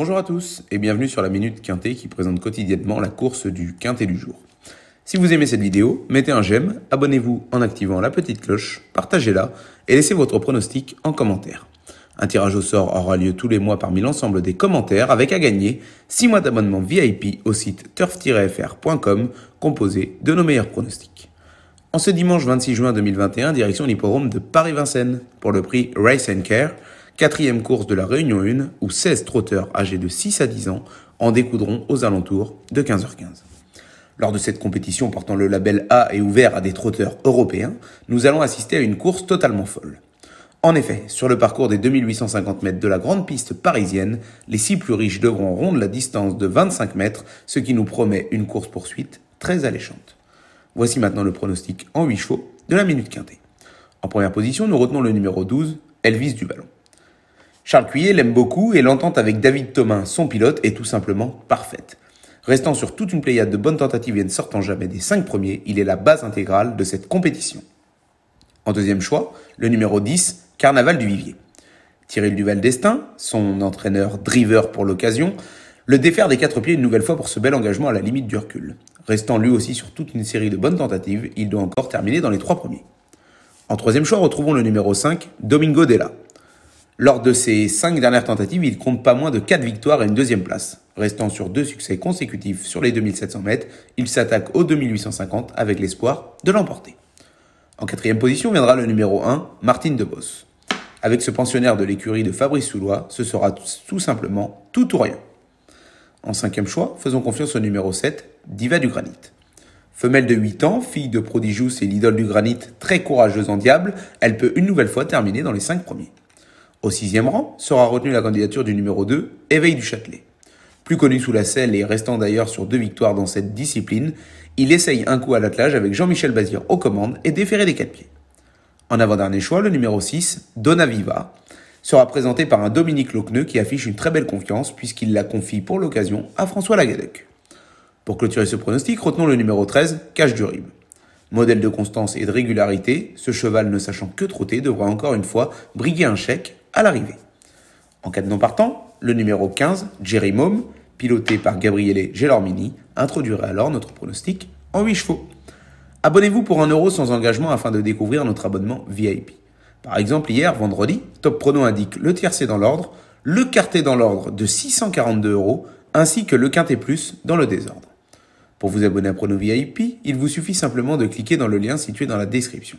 Bonjour à tous et bienvenue sur la Minute Quintée qui présente quotidiennement la course du Quintet du jour. Si vous aimez cette vidéo, mettez un j'aime, abonnez-vous en activant la petite cloche, partagez-la et laissez votre pronostic en commentaire. Un tirage au sort aura lieu tous les mois parmi l'ensemble des commentaires avec à gagner 6 mois d'abonnement VIP au site turf-fr.com composé de nos meilleurs pronostics. En ce dimanche 26 juin 2021, direction l'hippodrome de Paris-Vincennes pour le prix Race and Care quatrième course de la Réunion 1, où 16 trotteurs âgés de 6 à 10 ans en découdront aux alentours de 15h15. Lors de cette compétition portant le label A et ouvert à des trotteurs européens, nous allons assister à une course totalement folle. En effet, sur le parcours des 2850 mètres de la grande piste parisienne, les six plus riches devront rondre la distance de 25 mètres, ce qui nous promet une course-poursuite très alléchante. Voici maintenant le pronostic en 8 chevaux de la minute quintée. En première position, nous retenons le numéro 12, Elvis Ballon. Charles Cuiller l'aime beaucoup et l'entente avec David Thomas, son pilote, est tout simplement parfaite. Restant sur toute une pléiade de bonnes tentatives et ne sortant jamais des cinq premiers, il est la base intégrale de cette compétition. En deuxième choix, le numéro 10, Carnaval du Vivier. Thierry Duval Destin, son entraîneur driver pour l'occasion, le défaire des quatre pieds une nouvelle fois pour ce bel engagement à la limite du recul. Restant lui aussi sur toute une série de bonnes tentatives, il doit encore terminer dans les trois premiers. En troisième choix, retrouvons le numéro 5, Domingo Della. Lors de ses cinq dernières tentatives, il compte pas moins de quatre victoires et une deuxième place. Restant sur deux succès consécutifs sur les 2700 mètres, il s'attaque au 2850 avec l'espoir de l'emporter. En quatrième position viendra le numéro 1, Martine Debos. Avec ce pensionnaire de l'écurie de Fabrice Soulois, ce sera tout simplement tout ou rien. En cinquième choix, faisons confiance au numéro 7, Diva du Granit. Femelle de 8 ans, fille de Prodigious et l'idole du granit, très courageuse en diable, elle peut une nouvelle fois terminer dans les 5 premiers. Au sixième rang sera retenue la candidature du numéro 2, Éveil du Châtelet. Plus connu sous la selle et restant d'ailleurs sur deux victoires dans cette discipline, il essaye un coup à l'attelage avec Jean-Michel Bazir aux commandes et déféré des quatre pieds. En avant-dernier choix, le numéro 6, Dona Viva, sera présenté par un Dominique Locneux qui affiche une très belle confiance puisqu'il la confie pour l'occasion à François Lagadec. Pour clôturer ce pronostic, retenons le numéro 13, Cache du Rib. Modèle de constance et de régularité, ce cheval ne sachant que trotter devra encore une fois briguer un chèque à l'arrivée. En cas de non partant, le numéro 15, Jerry Mom, piloté par Gabriele Gelormini, introduirait alors notre pronostic en 8 chevaux. Abonnez-vous pour 1€ sans engagement afin de découvrir notre abonnement VIP. Par exemple, hier, vendredi, Top Prono indique le tiercé dans l'ordre, le quartet dans l'ordre de 642€ ainsi que le quintet plus dans le désordre. Pour vous abonner à Prono VIP, il vous suffit simplement de cliquer dans le lien situé dans la description.